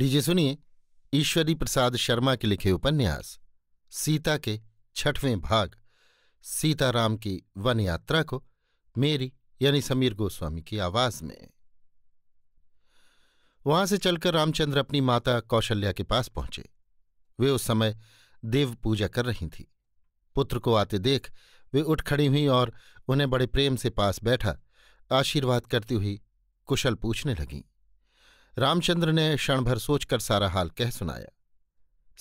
लीजिए सुनिए ईश्वरी प्रसाद शर्मा के लिखे उपन्यास सीता के छठवें भाग सीताराम की वन यात्रा को मेरी यानी समीर गोस्वामी की आवाज में वहां से चलकर रामचंद्र अपनी माता कौशल्या के पास पहुंचे वे उस समय देव पूजा कर रही थी पुत्र को आते देख वे उठ खड़ी हुई और उन्हें बड़े प्रेम से पास बैठा आशीर्वाद करती हुई कुशल पूछने लगीं रामचंद्र ने क्षणभर सोचकर सारा हाल कह सुनाया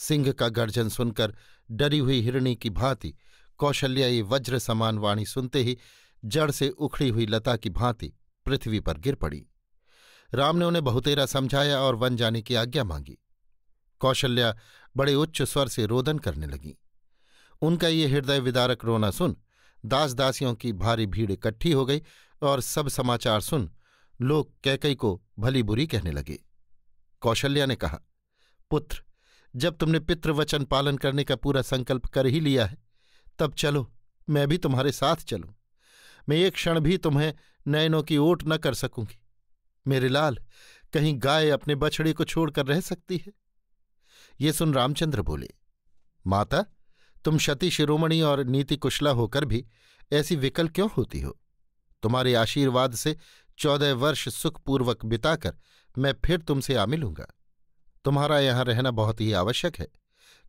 सिंह का गर्जन सुनकर डरी हुई हिरणी की भांति कौशल्या वज्र समान वाणी सुनते ही जड़ से उखड़ी हुई लता की भांति पृथ्वी पर गिर पड़ी राम ने उन्हें बहुतेरा समझाया और वन जाने की आज्ञा मांगी कौशल्या बड़े उच्च स्वर से रोदन करने लगी उनका ये हृदय विदारक रोना सुन दास दासियों की भारी भीड़ इकट्ठी हो गई और सब समाचार सुन लोग कैकई को भली बुरी कहने लगे कौशल्या ने कहा पुत्र जब तुमने पितृवचन पालन करने का पूरा संकल्प कर ही लिया है तब चलो मैं भी तुम्हारे साथ चलूं मैं एक क्षण भी तुम्हें नयनों की ओट न कर सकूंगी मेरे लाल कहीं गाय अपने बछड़े को छोड़कर रह सकती है ये सुन रामचंद्र बोले माता तुम क्षति शिरोमणि और नीति कुशला होकर भी ऐसी विकल क्यों होती हो तुम्हारे आशीर्वाद से चौदह वर्ष सुखपूर्वक बिताकर मैं फिर तुमसे आ मिलूंगा तुम्हारा यहाँ रहना बहुत ही आवश्यक है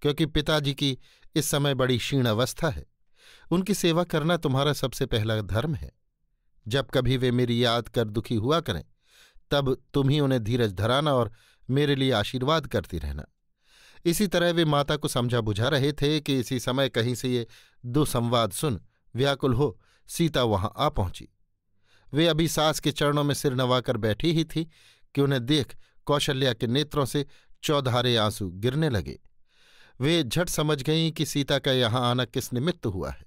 क्योंकि पिताजी की इस समय बड़ी क्षीण अवस्था है उनकी सेवा करना तुम्हारा सबसे पहला धर्म है जब कभी वे मेरी याद कर दुखी हुआ करें तब तुम ही उन्हें धीरज धराना और मेरे लिए आशीर्वाद करती रहना इसी तरह वे माता को समझा बुझा रहे थे कि इसी समय कहीं से ये दो संवाद सुन व्याकुल हो सीता वहां आ पहुंची वे अभी सास के चरणों में सिर नवाकर बैठी ही थी कि उन्हें देख कौशल्या के नेत्रों से चौधारे आंसू गिरने लगे वे झट समझ गईं कि सीता का यहाँ आना किस निमित्त हुआ है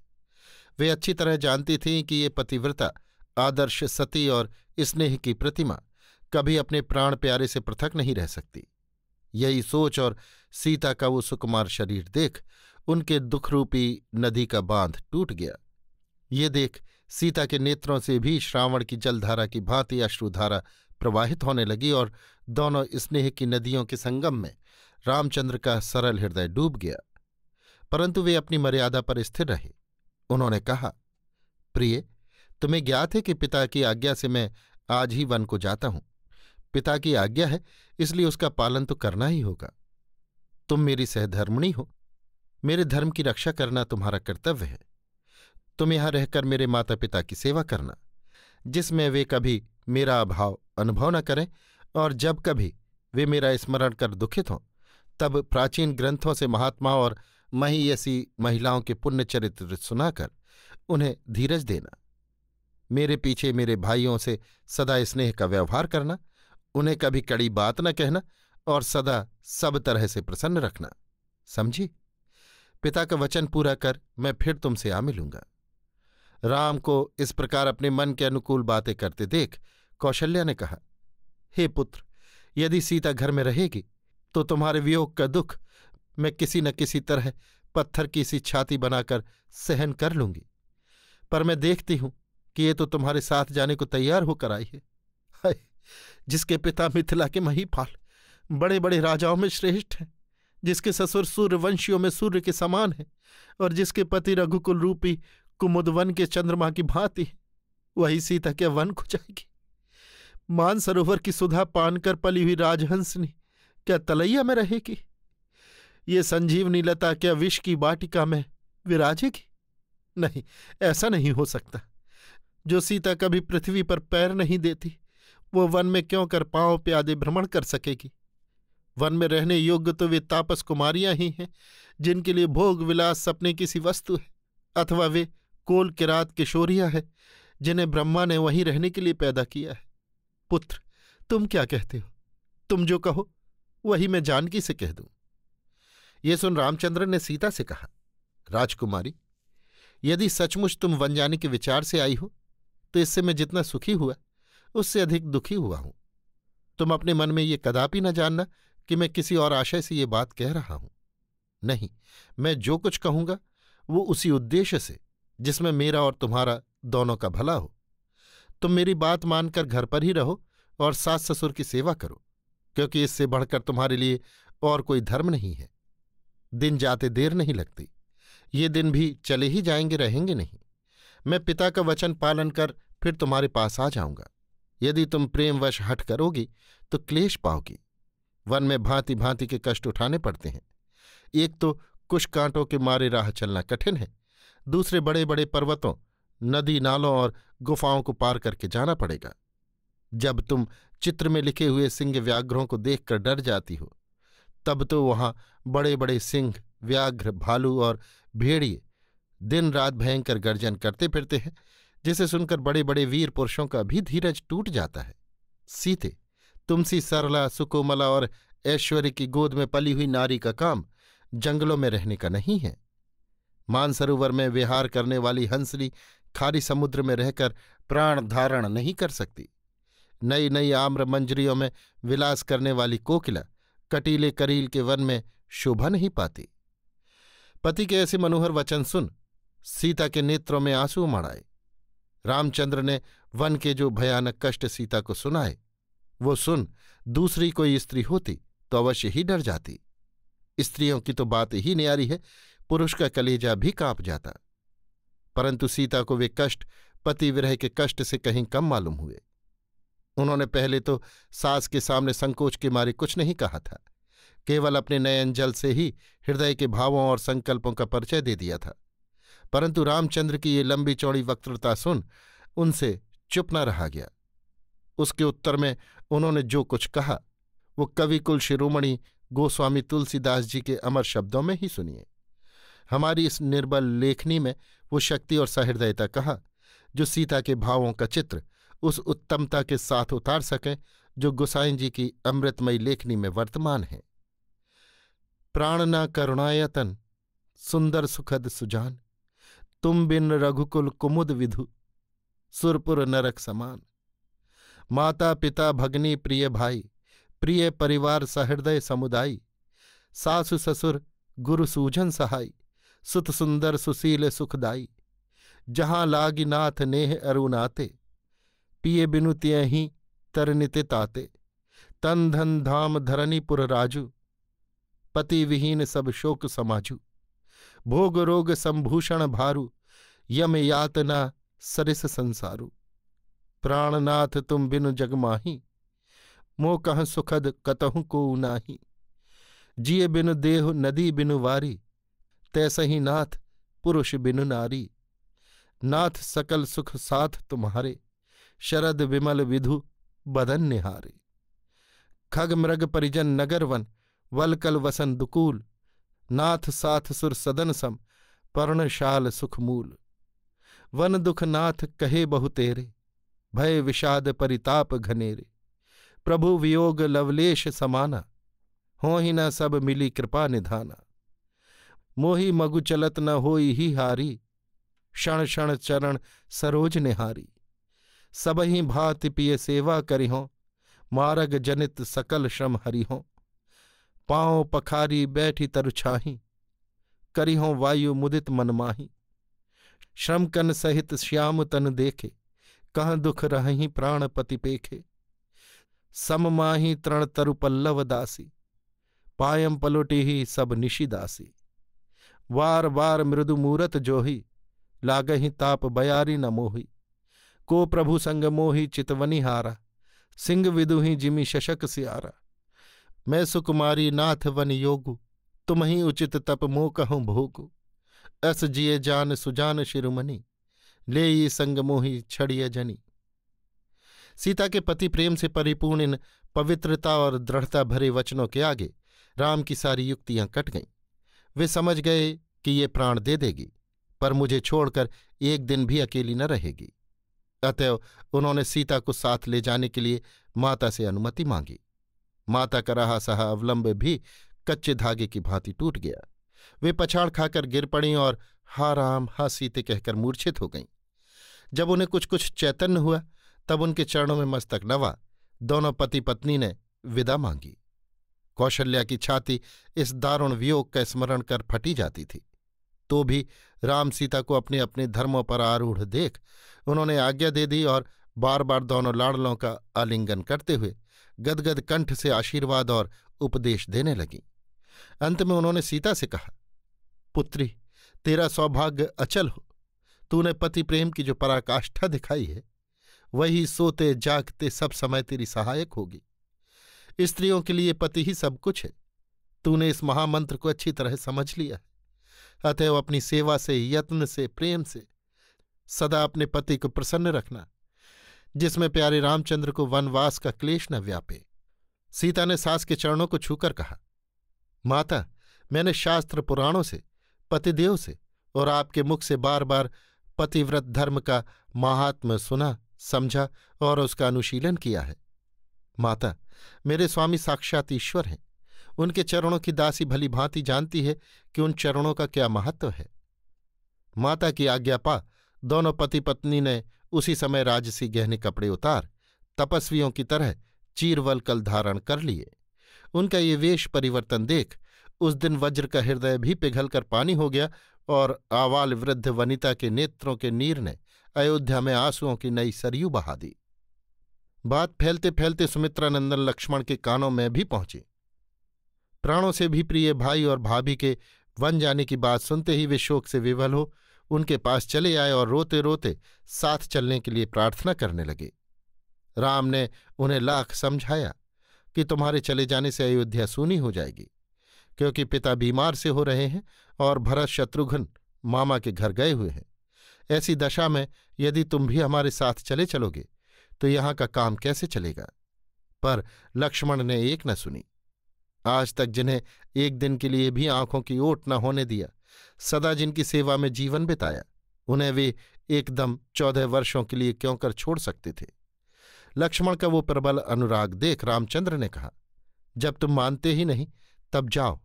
वे अच्छी तरह जानती थीं कि ये पतिव्रता आदर्श सती और स्नेह की प्रतिमा कभी अपने प्राण प्यारे से पृथक नहीं रह सकती यही सोच और सीता का वो सुकुमार शरीर देख उनके दुखरूपी नदी का बांध टूट गया ये देख सीता के नेत्रों से भी श्रावण की जलधारा की भांति अश्रुधारा प्रवाहित होने लगी और दोनों स्नेह की नदियों के संगम में रामचंद्र का सरल हृदय डूब गया परंतु वे अपनी मर्यादा पर स्थिर रहे उन्होंने कहा प्रिय तुम्हें ज्ञात है कि पिता की आज्ञा से मैं आज ही वन को जाता हूं पिता की आज्ञा है इसलिए उसका पालन तो करना ही होगा तुम मेरी सहधर्मिणी हो मेरे धर्म की रक्षा करना तुम्हारा कर्तव्य है तुम यहां रहकर मेरे माता पिता की सेवा करना जिसमें वे कभी मेरा अभाव अनुभव न करें और जब कभी वे मेरा स्मरण कर दुखित हों तब प्राचीन ग्रंथों से महात्मा और महीयसी महिलाओं के पुण्य चरित्र सुनाकर उन्हें धीरज देना मेरे पीछे मेरे भाइयों से सदा स्नेह का व्यवहार करना उन्हें कभी कड़ी बात न कहना और सदा सब तरह से प्रसन्न रखना समझी पिता का वचन पूरा कर मैं फिर तुमसे आ मिलूंगा राम को इस प्रकार अपने मन के अनुकूल बातें करते देख कौशल्या ने कहा हे पुत्र यदि सीता घर में रहेगी तो तुम्हारे वियोग का दुख मैं किसी न किसी तरह पत्थर की सी छाती बनाकर सहन कर लूंगी पर मैं देखती हूं कि ये तो तुम्हारे साथ जाने को तैयार होकर आई है हाय जिसके पिता मिथिला के महीपाल बड़े बड़े राजाओं में श्रेष्ठ हैं जिसके ससुर सूर्यवंशियों में सूर्य के समान है और जिसके पति रघुकुल रूपी कुमुद वन के चंद्रमा की भांति वही सीता के वन को जाएगी मानसरोवर की सुधा पान कर पली हुई राजहंसनी क्या तलैया में रहेगी ये संजीवनी लता क्या विष की वाटिका में विराजेगी नहीं ऐसा नहीं हो सकता जो सीता कभी पृथ्वी पर पैर नहीं देती वो वन में क्यों कर पांव प्यादे भ्रमण कर सकेगी वन में रहने योग्य तो वे तापस कुमारियां ही हैं जिनके लिए भोग विलास सपने किसी वस्तु है अथवा वे कोल किरात किशोरिया है जिन्हें ब्रह्मा ने वहीं रहने के लिए पैदा किया है पुत्र तुम क्या कहते हो तुम जो कहो वही मैं जानकी से कह दूं ये सुन रामचंद्र ने सीता से कहा राजकुमारी यदि सचमुच तुम वन जाने के विचार से आई हो तो इससे मैं जितना सुखी हुआ उससे अधिक दुखी हुआ हूं तुम अपने मन में ये कदापि न जानना कि मैं किसी और आशय से ये बात कह रहा हूं नहीं मैं जो कुछ कहूंगा वो उसी उद्देश्य से जिसमें मेरा और तुम्हारा दोनों का भला हो तुम मेरी बात मानकर घर पर ही रहो और सास ससुर की सेवा करो क्योंकि इससे बढ़कर तुम्हारे लिए और कोई धर्म नहीं है दिन जाते देर नहीं लगती ये दिन भी चले ही जाएंगे रहेंगे नहीं मैं पिता का वचन पालन कर फिर तुम्हारे पास आ जाऊंगा यदि तुम प्रेमवश हट करोगी तो क्लेश पाओगी वन में भांति भांति के कष्ट उठाने पड़ते हैं एक तो कुछ कांटों के मारे राह चलना कठिन है दूसरे बड़े बड़े पर्वतों नदी नालों और गुफाओं को पार करके जाना पड़ेगा जब तुम चित्र में लिखे हुए सिंह व्याघ्रों को देखकर डर जाती हो तब तो वहां बड़े बड़े सिंह व्याघ्र भालू और भेड़िए दिन रात भयंकर गर्जन करते फिरते हैं जिसे सुनकर बड़े बड़े वीर पुरुषों का भी धीरज टूट जाता है सीते तुमसी सरला सुकोमला और ऐश्वर्य की गोद में पली हुई नारी का काम जंगलों में रहने का नहीं है मानसरोवर में विहार करने वाली हंसली खारी समुद्र में रहकर प्राण धारण नहीं कर सकती नई नई आम्र मंजरियों में विलास करने वाली कोकिला कटीले करील के वन में शोभा नहीं पाती पति के ऐसे मनोहर वचन सुन सीता के नेत्रों में आंसू मड़ाए रामचंद्र ने वन के जो भयानक कष्ट सीता को सुनाए वो सुन दूसरी कोई स्त्री होती तो अवश्य ही डर जाती स्त्रियों की तो बात ही नारी है पुरुष का कलेजा भी कांप जाता परंतु सीता को वे कष्ट पति विरह के कष्ट से कहीं कम मालूम हुए उन्होंने पहले तो सास के सामने संकोच के मारे कुछ नहीं कहा था केवल अपने नयन जल से ही हृदय के भावों और संकल्पों का परिचय दे दिया था परंतु रामचंद्र की ये लंबी चौड़ी वक्तृता सुन उनसे चुप न रहा गया उसके उत्तर में उन्होंने जो कुछ कहा वो कवि कुल शिरोमणि गोस्वामी तुलसीदास जी के अमर शब्दों में ही सुनिए हमारी इस निर्बल लेखनी में वो शक्ति और सहृदयता कहा जो सीता के भावों का चित्र उस उत्तमता के साथ उतार सकें जो गोसाईं जी की अमृतमयी लेखनी में वर्तमान है प्राणना करुणायतन सुंदर सुखद सुजान तुम बिन रघुकुल कुमुद विधु सुरपुर नरक समान माता पिता भगनी प्रिय भाई प्रिय परिवार सहृदय समुदायी सासु ससुर गुरु सूजन सहाई सुत सुंदर सुशील सुखदाई जहाँ लागी नाथ नेह अरुणाते पिए बिनु ही तरनिते ताते तन धन धाम धरणीपुर राजू पति विहीन सब शोक समाजू भोग रोग संभूषण भारू यम यातना सरिस संसारू प्राणनाथ तुम बिनु जगमाही मोह कह सुखद कतहु को नाही जिये बिनु देह नदी बिनु वारी तैसा ही नाथ पुरुष बिनु नारी नाथ सकल सुख साथ तुम्हारे शरद विमल विधु बदन निहारे खग मृग परिजन नगर वन वलकल वसन दुकूल नाथ साथ सुर सदन सम पर्णशाल सुखमूल वन दुख नाथ कहे बहु तेरे भय विषाद परिताप घनेरे प्रभु वियोग लवलेश समाना हो ही न सब मिली कृपा निधाना मोही मगु चलत न हो ही हारी क्षण क्षण चरण सरोज निहारी ही भाति पिय सेवा करिहो मारग जनित सकल श्रम हरिहो पाँव पखारी बैठी तरुछाही करिहो वायु मुदित मनमाही श्रमकन सहित श्याम तन देखे कहाँ दुख रही प्राणपति पेखे माही तृण तरु पल्लव दासी पायम पलोटी ही सब दासी वार वार मृदु मूरत जोही लागही ताप बयारी न मोही को प्रभु संग मोही चितवनी हारा सिंह विदुही जिमी शशक सियारा मैं सुकुमारी नाथ वन योगु तुम्ही उचित तप मो कहूँ भोगु अस जिये जान सुजान शिरुमनि ले ये संग मोही छड़िय जनी सीता के पति प्रेम से परिपूर्ण इन पवित्रता और दृढ़ता भरे वचनों के आगे राम की सारी युक्तियां कट गईं वे समझ गए कि ये प्राण दे देगी पर मुझे छोड़कर एक दिन भी अकेली न रहेगी अतएव उन्होंने सीता को साथ ले जाने के लिए माता से अनुमति मांगी माता का रहा सहा अवलंब भी कच्चे धागे की भांति टूट गया वे पछाड़ खाकर गिर पड़ी और हा राम हा सीते कहकर मूर्छित हो गईं जब उन्हें कुछ कुछ चैतन्य हुआ तब उनके चरणों में मस्तक नवा दोनों पति पत्नी ने विदा मांगी कौशल्या की छाती इस दारुण वियोग का स्मरण कर फटी जाती थी तो भी राम सीता को अपने अपने धर्मों पर आरूढ़ देख उन्होंने आज्ञा दे दी और बार बार दोनों लाड़लों का आलिंगन करते हुए गदगद कंठ से आशीर्वाद और उपदेश देने लगी अंत में उन्होंने सीता से कहा पुत्री तेरा सौभाग्य अचल हो तूने पति प्रेम की जो पराकाष्ठा दिखाई है वही सोते जागते सब समय तेरी सहायक होगी स्त्रियों के लिए पति ही सब कुछ है तूने इस महामंत्र को अच्छी तरह समझ लिया है अतएव अपनी सेवा से यत्न से प्रेम से सदा अपने पति को प्रसन्न रखना जिसमें प्यारे रामचंद्र को वनवास का क्लेश न व्यापे सीता ने सास के चरणों को छूकर कहा माता मैंने शास्त्र पुराणों से पतिदेव से और आपके मुख से बार बार पतिव्रत धर्म का महात्म सुना समझा और उसका अनुशीलन किया है माता मेरे स्वामी साक्षात ईश्वर हैं उनके चरणों की दासी भली भांति जानती है कि उन चरणों का क्या महत्व है माता की आज्ञा पा दोनों पति पत्नी ने उसी समय राजसी गहने कपड़े उतार तपस्वियों की तरह चीरवल कल धारण कर लिए उनका ये वेश परिवर्तन देख उस दिन वज्र का हृदय भी पिघलकर पानी हो गया और आवाल वृद्ध वनिता के नेत्रों के नीर ने अयोध्या में आंसुओं की नई सरयू बहा दी बात फैलते फैलते नंदन लक्ष्मण के कानों में भी पहुंची प्राणों से भी प्रिय भाई और भाभी के वन जाने की बात सुनते ही वे शोक से विवल हो उनके पास चले आए और रोते रोते साथ चलने के लिए प्रार्थना करने लगे राम ने उन्हें लाख समझाया कि तुम्हारे चले जाने से अयोध्या सूनी हो जाएगी क्योंकि पिता बीमार से हो रहे हैं और भरत शत्रुघ्न मामा के घर गए हुए हैं ऐसी दशा में यदि तुम भी हमारे साथ चले चलोगे तो यहां का काम कैसे चलेगा पर लक्ष्मण ने एक न सुनी आज तक जिन्हें एक दिन के लिए भी आंखों की ओट न होने दिया सदा जिनकी सेवा में जीवन बिताया उन्हें वे एकदम चौदह वर्षों के लिए क्यों कर छोड़ सकते थे लक्ष्मण का वो प्रबल अनुराग देख रामचंद्र ने कहा जब तुम मानते ही नहीं तब जाओ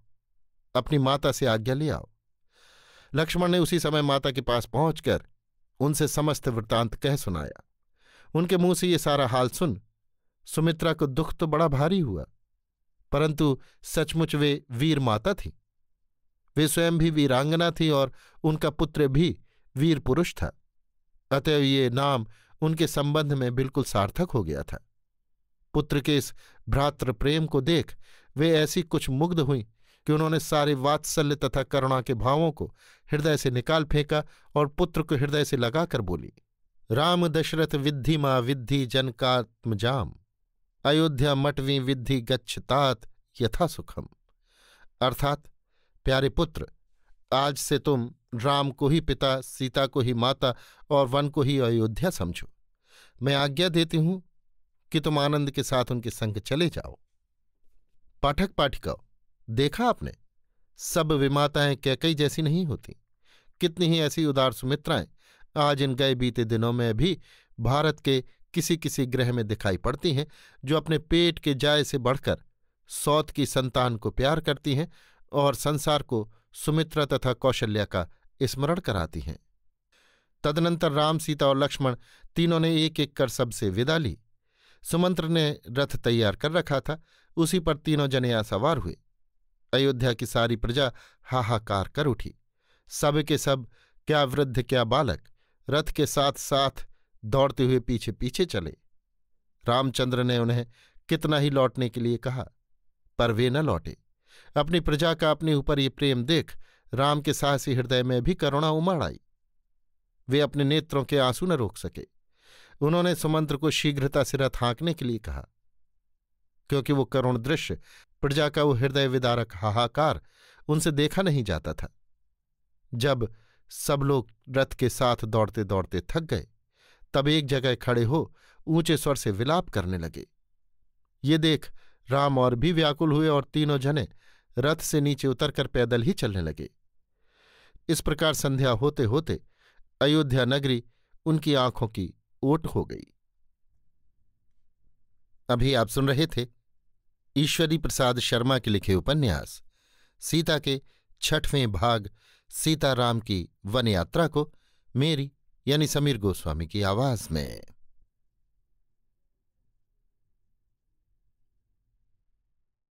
अपनी माता से आज्ञा ले आओ लक्ष्मण ने उसी समय माता के पास पहुंचकर उनसे समस्त वृत्तांत कह सुनाया उनके मुंह से ये सारा हाल सुन सुमित्रा को दुख तो बड़ा भारी हुआ परंतु सचमुच वे वीर माता थी वे स्वयं भी वीरांगना थी और उनका पुत्र भी वीर पुरुष था अतएव ये नाम उनके संबंध में बिल्कुल सार्थक हो गया था पुत्र के इस भ्रातृ प्रेम को देख वे ऐसी कुछ मुग्ध हुई कि उन्होंने सारे वात्सल्य तथा करुणा के भावों को हृदय से निकाल फेंका और पुत्र को हृदय से लगाकर बोली राम दशरथ विद्धि मा विद्धि जनकात्मजाम अयोध्या मटवी विद्धि गच्छतात यथा सुखम अर्थात प्यारे पुत्र आज से तुम राम को ही पिता सीता को ही माता और वन को ही अयोध्या समझो मैं आज्ञा देती हूं कि तुम आनंद के साथ उनके संग चले जाओ पाठक पाठिकाओ देखा आपने सब विमाताएं कैकई जैसी नहीं होती कितनी ही ऐसी उदार सुमित्राएं आज इन गए बीते दिनों में भी भारत के किसी किसी ग्रह में दिखाई पड़ती हैं जो अपने पेट के जाय से बढ़कर सौत की संतान को प्यार करती हैं और संसार को सुमित्रा तथा कौशल्या का स्मरण कराती हैं तदनंतर राम सीता और लक्ष्मण तीनों ने एक एक कर सबसे विदा ली सुमंत्र ने रथ तैयार कर रखा था उसी पर तीनों जने सवार हुए अयोध्या की सारी प्रजा हाहाकार कर उठी सब के सब क्या वृद्ध क्या बालक रथ के साथ साथ दौड़ते हुए पीछे पीछे चले रामचंद्र ने उन्हें कितना ही लौटने के लिए कहा पर वे न लौटे अपनी प्रजा का अपने ऊपर ये प्रेम देख राम के साहसी हृदय में भी करुणा उमड़ आई वे अपने नेत्रों के आंसू न रोक सके उन्होंने सुमंत्र को शीघ्रता से रथ हाँकने के लिए कहा क्योंकि वो करुण दृश्य प्रजा का वो हृदय विदारक हाहाकार उनसे देखा नहीं जाता था जब सब लोग रथ के साथ दौड़ते दौड़ते थक गए तब एक जगह खड़े हो ऊंचे स्वर से विलाप करने लगे ये देख राम और भी व्याकुल हुए और तीनों जने रथ से नीचे उतरकर पैदल ही चलने लगे इस प्रकार संध्या होते होते अयोध्या नगरी उनकी आंखों की ओट हो गई अभी आप सुन रहे थे ईश्वरी प्रसाद शर्मा के लिखे उपन्यास सीता के छठवें भाग सीताराम की वन यात्रा को मेरी यानी समीर गोस्वामी की आवाज में